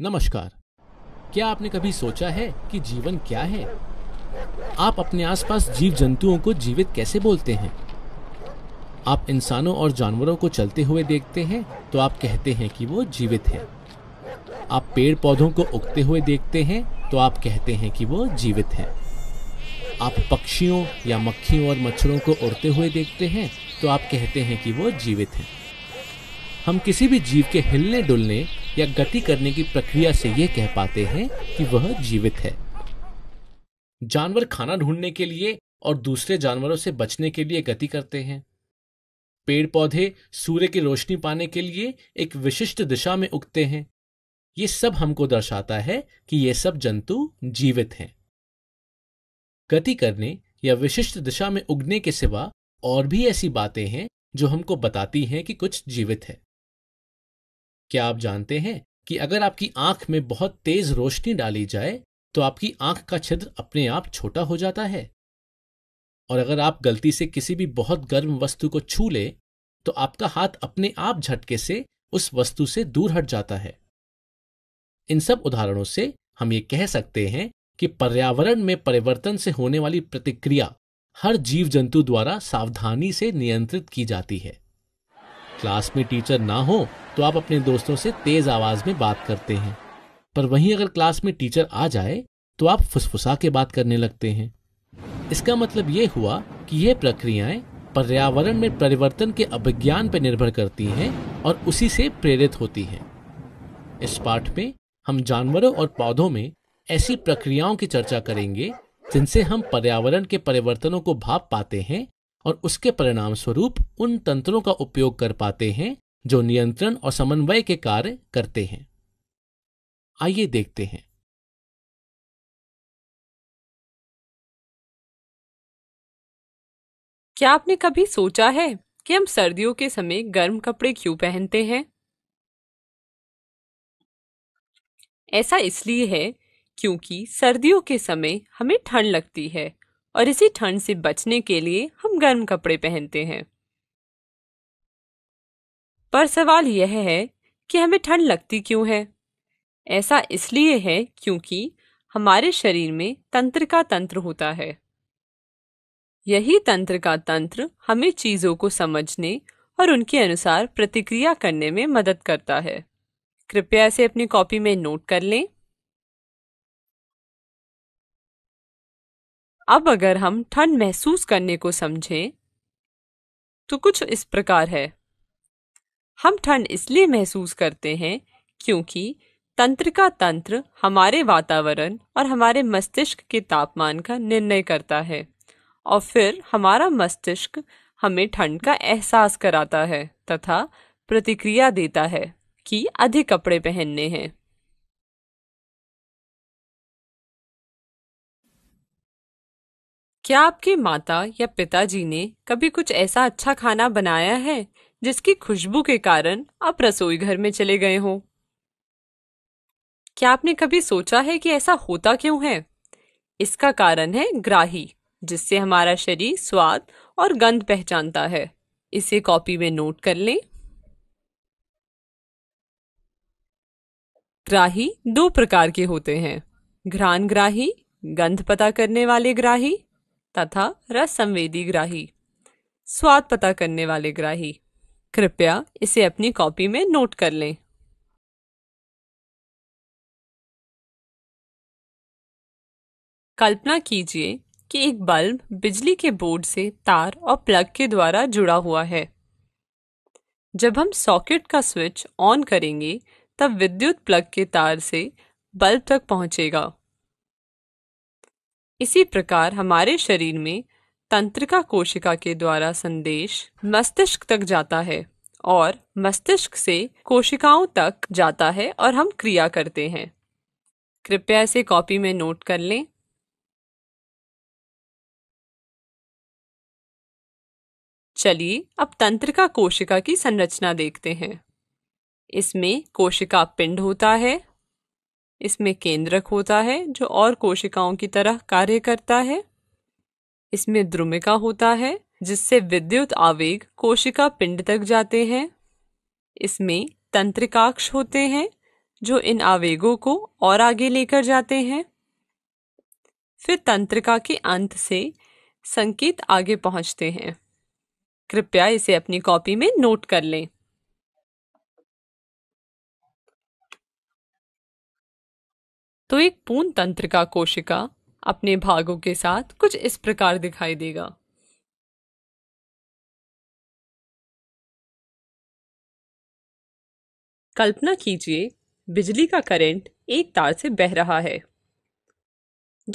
नमस्कार क्या आपने कभी सोचा है कि जीवन क्या है आप अपने आसपास जीव जंतुओं को जीवित कैसे बोलते हैं आप इंसानों और जानवरों को चलते हुए देखते हैं तो आप कहते हैं कि वो जीवित है आप पेड़ पौधों को उगते हुए देखते हैं तो आप कहते हैं कि वो जीवित है आप पक्षियों या मक्खियों और मच्छरों को उड़ते हुए देखते हैं तो आप कहते हैं कि वो जीवित है हम किसी भी जीव के हिलने डुलने या गति करने की प्रक्रिया से यह कह पाते हैं कि वह जीवित है जानवर खाना ढूंढने के लिए और दूसरे जानवरों से बचने के लिए गति करते हैं पेड़ पौधे सूर्य की रोशनी पाने के लिए एक विशिष्ट दिशा में उगते हैं ये सब हमको दर्शाता है कि ये सब जंतु जीवित हैं गति करने या विशिष्ट दिशा में उगने के सिवा और भी ऐसी बातें हैं जो हमको बताती हैं कि कुछ जीवित है क्या आप जानते हैं कि अगर आपकी आंख में बहुत तेज रोशनी डाली जाए तो आपकी आंख का छिद्र अपने आप छोटा हो जाता है और अगर आप गलती से किसी भी बहुत गर्म वस्तु को छू ले तो आपका हाथ अपने आप झटके से उस वस्तु से दूर हट जाता है इन सब उदाहरणों से हम ये कह सकते हैं कि पर्यावरण में परिवर्तन से होने वाली प्रतिक्रिया हर जीव जंतु द्वारा सावधानी से नियंत्रित की जाती है क्लास में टीचर ना हो तो आप अपने दोस्तों से तेज आवाज में बात करते हैं पर वहीं अगर क्लास में टीचर आ जाए तो आप फुसफुसा के बात करने लगते हैं इसका मतलब ये हुआ कि ये प्रक्रियाएं पर्यावरण में परिवर्तन के अभिज्ञान पर निर्भर करती हैं और उसी से प्रेरित होती हैं इस पाठ में हम जानवरों और पौधों में ऐसी प्रक्रियाओं की चर्चा करेंगे जिनसे हम पर्यावरण के परिवर्तनों को भाप पाते हैं और उसके परिणाम स्वरूप उन तंत्रों का उपयोग कर पाते हैं जो नियंत्रण और समन्वय के कार्य करते हैं आइए देखते हैं क्या आपने कभी सोचा है कि हम सर्दियों के समय गर्म कपड़े क्यों पहनते हैं ऐसा इसलिए है क्योंकि सर्दियों के समय हमें ठंड लगती है और इसी ठंड से बचने के लिए हम गर्म कपड़े पहनते हैं पर सवाल यह है कि हमें ठंड लगती क्यों है ऐसा इसलिए है क्योंकि हमारे शरीर में तंत्र का तंत्र होता है यही तंत्र का तंत्र हमें चीज़ों को समझने और उनके अनुसार प्रतिक्रिया करने में मदद करता है कृपया इसे अपनी कॉपी में नोट कर लें अब अगर हम ठंड महसूस करने को समझें तो कुछ इस प्रकार है हम ठंड इसलिए महसूस करते हैं क्योंकि तंत्रिका तंत्र हमारे वातावरण और हमारे मस्तिष्क के तापमान का निर्णय करता है और फिर हमारा मस्तिष्क हमें ठंड का एहसास कराता है तथा प्रतिक्रिया देता है कि अधिक कपड़े पहनने हैं क्या आपके माता या पिताजी ने कभी कुछ ऐसा अच्छा खाना बनाया है जिसकी खुशबू के कारण आप रसोई घर में चले गए हो क्या आपने कभी सोचा है कि ऐसा होता क्यों है इसका कारण है ग्राही जिससे हमारा शरीर स्वाद और गंध पहचानता है इसे कॉपी में नोट कर लें ग्राही दो प्रकार के होते हैं घ्राण ग्राही गंध पता करने वाले ग्राही तथा रस संवेदी ग्राही स्वाद पता करने वाले ग्राही कृपया इसे अपनी कॉपी में नोट कर लें कल्पना कीजिए कि एक बल्ब बिजली के बोर्ड से तार और प्लग के द्वारा जुड़ा हुआ है जब हम सॉकेट का स्विच ऑन करेंगे तब विद्युत प्लग के तार से बल्ब तक पहुंचेगा इसी प्रकार हमारे शरीर में तंत्रिका कोशिका के द्वारा संदेश मस्तिष्क तक जाता है और मस्तिष्क से कोशिकाओं तक जाता है और हम क्रिया करते हैं कृपया इसे कॉपी में नोट कर लें चलिए अब तंत्रिका कोशिका की संरचना देखते हैं इसमें कोशिका पिंड होता है इसमें केंद्रक होता है जो और कोशिकाओं की तरह कार्य करता है इसमें द्रुमिका होता है जिससे विद्युत आवेग कोशिका पिंड तक जाते हैं इसमें तंत्रिकाक्ष होते हैं जो इन आवेगों को और आगे लेकर जाते हैं फिर तंत्रिका के अंत से संकेत आगे पहुंचते हैं कृपया इसे अपनी कॉपी में नोट कर लें तो एक पूर्ण तंत्रिका कोशिका अपने भागों के साथ कुछ इस प्रकार दिखाई देगा कल्पना कीजिए बिजली का करंट एक तार से बह रहा है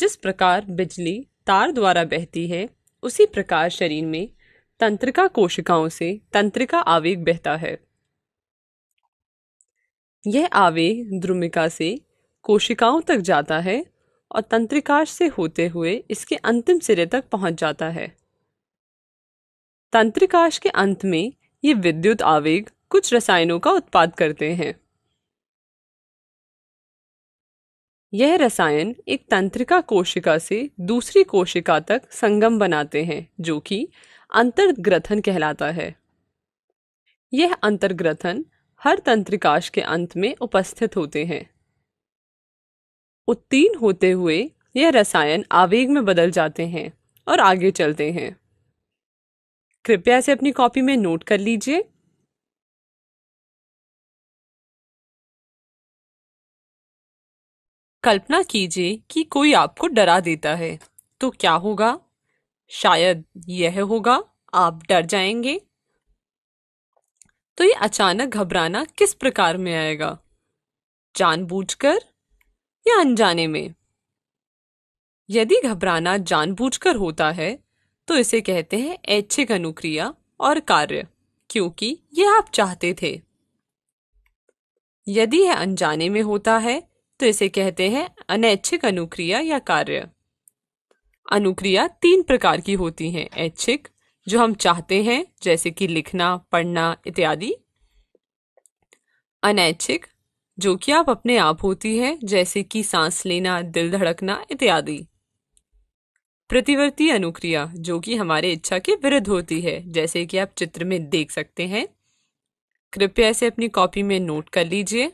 जिस प्रकार बिजली तार द्वारा बहती है उसी प्रकार शरीर में तंत्रिका कोशिकाओं से तंत्रिका आवेग बहता है यह आवेग द्रुमिका से कोशिकाओं तक जाता है और तंत्रिकाश से होते हुए इसके अंतिम सिरे तक पहुंच जाता है तंत्रिकाश के अंत में ये विद्युत आवेग कुछ रसायनों का उत्पाद करते हैं यह रसायन एक तंत्रिका कोशिका से दूसरी कोशिका तक संगम बनाते हैं जो कि अंतर्ग्रथन कहलाता है यह अंतर्ग्रथन हर तंत्रिकाश के अंत में उपस्थित होते हैं उत्तीर्ण होते हुए यह रसायन आवेग में बदल जाते हैं और आगे चलते हैं कृपया इसे अपनी कॉपी में नोट कर लीजिए कल्पना कीजिए कि कोई आपको डरा देता है तो क्या होगा शायद यह होगा आप डर जाएंगे तो ये अचानक घबराना किस प्रकार में आएगा जानबूझकर या अनजाने में यदि घबराना जानबूझकर होता है तो इसे कहते हैं ऐच्छिक अनुक्रिया और कार्य क्योंकि यह आप चाहते थे यदि यह अनजाने में होता है तो इसे कहते हैं अनैच्छिक अनुक्रिया या कार्य अनुक्रिया तीन प्रकार की होती है ऐच्छिक जो हम चाहते हैं जैसे कि लिखना पढ़ना इत्यादि अनैच्छिक जो कि आप अपने आप होती है जैसे कि सांस लेना दिल धड़कना इत्यादि प्रतिवर्ती अनुक्रिया जो कि हमारे इच्छा के विरुद्ध होती है जैसे कि आप चित्र में देख सकते हैं कृपया इसे अपनी कॉपी में नोट कर लीजिए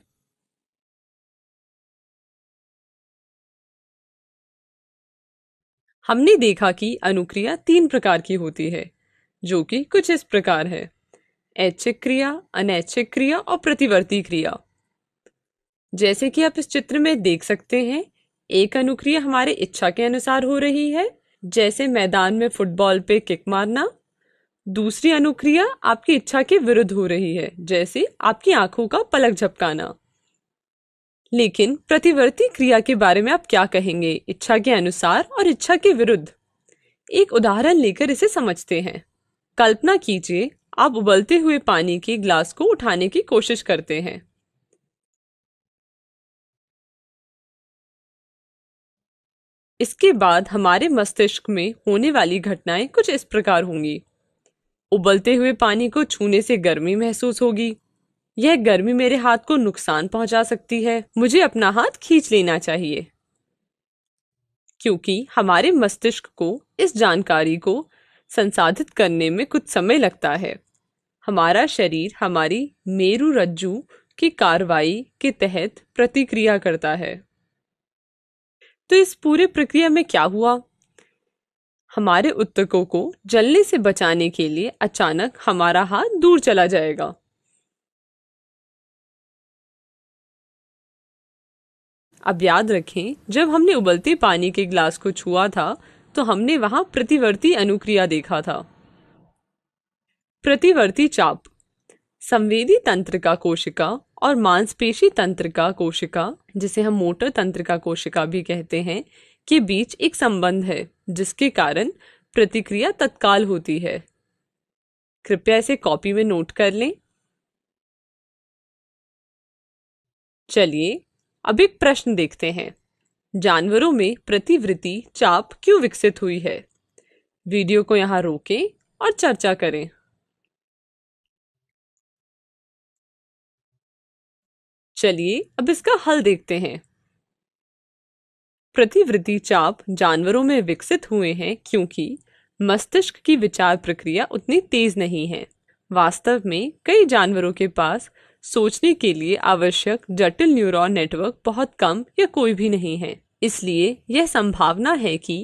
हमने देखा कि अनुक्रिया तीन प्रकार की होती है जो कि कुछ इस प्रकार है ऐच्छिक क्रिया अनैच्छिक क्रिया और प्रतिवर्ती क्रिया जैसे कि आप इस चित्र में देख सकते हैं एक अनुक्रिया हमारे इच्छा के अनुसार हो रही है जैसे मैदान में फुटबॉल पे किक मारना दूसरी अनुक्रिया आपकी इच्छा के विरुद्ध हो रही है जैसे आपकी आंखों का पलक झपकाना लेकिन प्रतिवर्ती क्रिया के बारे में आप क्या कहेंगे इच्छा के अनुसार और इच्छा के विरुद्ध एक उदाहरण लेकर इसे समझते हैं कल्पना कीजिए आप उबलते हुए पानी के ग्लास को उठाने की कोशिश करते हैं इसके बाद हमारे मस्तिष्क में होने वाली घटनाएं कुछ इस प्रकार होंगी उबलते हुए पानी को छूने से गर्मी महसूस होगी यह गर्मी मेरे हाथ को नुकसान पहुंचा सकती है मुझे अपना हाथ खींच लेना चाहिए क्योंकि हमारे मस्तिष्क को इस जानकारी को संसाधित करने में कुछ समय लगता है हमारा शरीर हमारी मेरु रज्जू की कार्रवाई के तहत प्रतिक्रिया करता है तो इस पूरे प्रक्रिया में क्या हुआ हमारे उत्तकों को जलने से बचाने के लिए अचानक हमारा हाथ दूर चला जाएगा अब याद रखें जब हमने उबलते पानी के ग्लास को छुआ था तो हमने वहां प्रतिवर्ती अनुक्रिया देखा था प्रतिवर्ती चाप संवेदी तंत्रिका कोशिका और मांसपेशी तंत्रिका कोशिका जिसे हम मोटर तंत्रिका कोशिका भी कहते हैं के बीच एक संबंध है जिसके कारण प्रतिक्रिया तत्काल होती है कृपया इसे कॉपी में नोट कर लें चलिए अब एक प्रश्न देखते हैं जानवरों में प्रतिवृत्ति चाप क्यों विकसित हुई है वीडियो को यहां रोकें और चर्चा करें चलिए अब इसका हल देखते हैं प्रतिवृत्ति चाप जानवरों में विकसित हुए हैं क्योंकि मस्तिष्क की विचार प्रक्रिया उतनी तेज नहीं है वास्तव में कई जानवरों के पास सोचने के लिए आवश्यक जटिल न्यूरॉन नेटवर्क बहुत कम या कोई भी नहीं है इसलिए यह संभावना है कि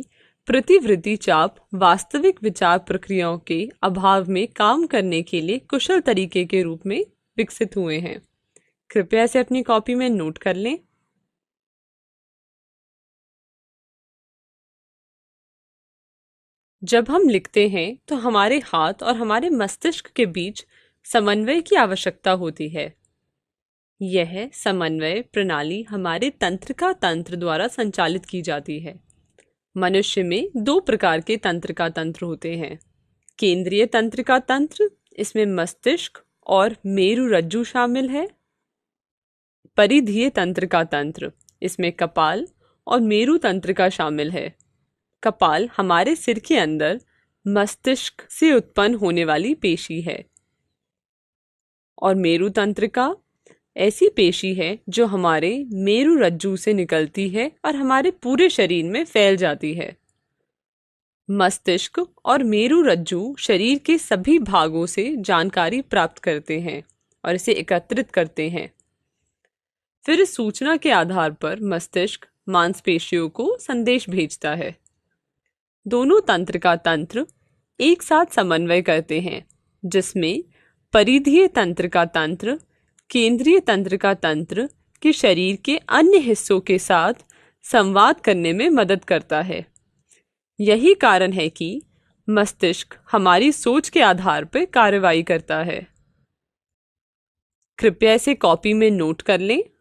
प्रतिवृत्ति चाप वास्तविक विचार प्रक्रियाओं के अभाव में काम करने के लिए कुशल तरीके के रूप में विकसित हुए हैं कृपया इसे अपनी कॉपी में नोट कर लें जब हम लिखते हैं तो हमारे हाथ और हमारे मस्तिष्क के बीच समन्वय की आवश्यकता होती है यह समन्वय प्रणाली हमारे तंत्रिका तंत्र द्वारा संचालित की जाती है मनुष्य में दो प्रकार के तंत्रिका तंत्र होते हैं केंद्रीय तंत्रिका तंत्र इसमें मस्तिष्क और मेरु रज्जु शामिल है परिधीय तंत्र का तंत्र इसमें कपाल और मेरु तंत्र का शामिल है कपाल हमारे सिर के अंदर मस्तिष्क से उत्पन्न होने वाली पेशी है और मेरु तंत्र का ऐसी पेशी है जो हमारे मेरु रज्जु से निकलती है और हमारे पूरे शरीर में फैल जाती है मस्तिष्क और मेरु रज्जु शरीर के सभी भागों से जानकारी प्राप्त करते हैं और इसे एकत्रित करते हैं फिर इस सूचना के आधार पर मस्तिष्क मांसपेशियों को संदेश भेजता है दोनों तंत्र का तंत्र एक साथ समन्वय करते हैं जिसमें परिधीय तंत्र का तंत्र केंद्रीय तंत्र का तंत्र के शरीर के अन्य हिस्सों के साथ संवाद करने में मदद करता है यही कारण है कि मस्तिष्क हमारी सोच के आधार पर कार्रवाई करता है कृपया इसे कॉपी में नोट कर लें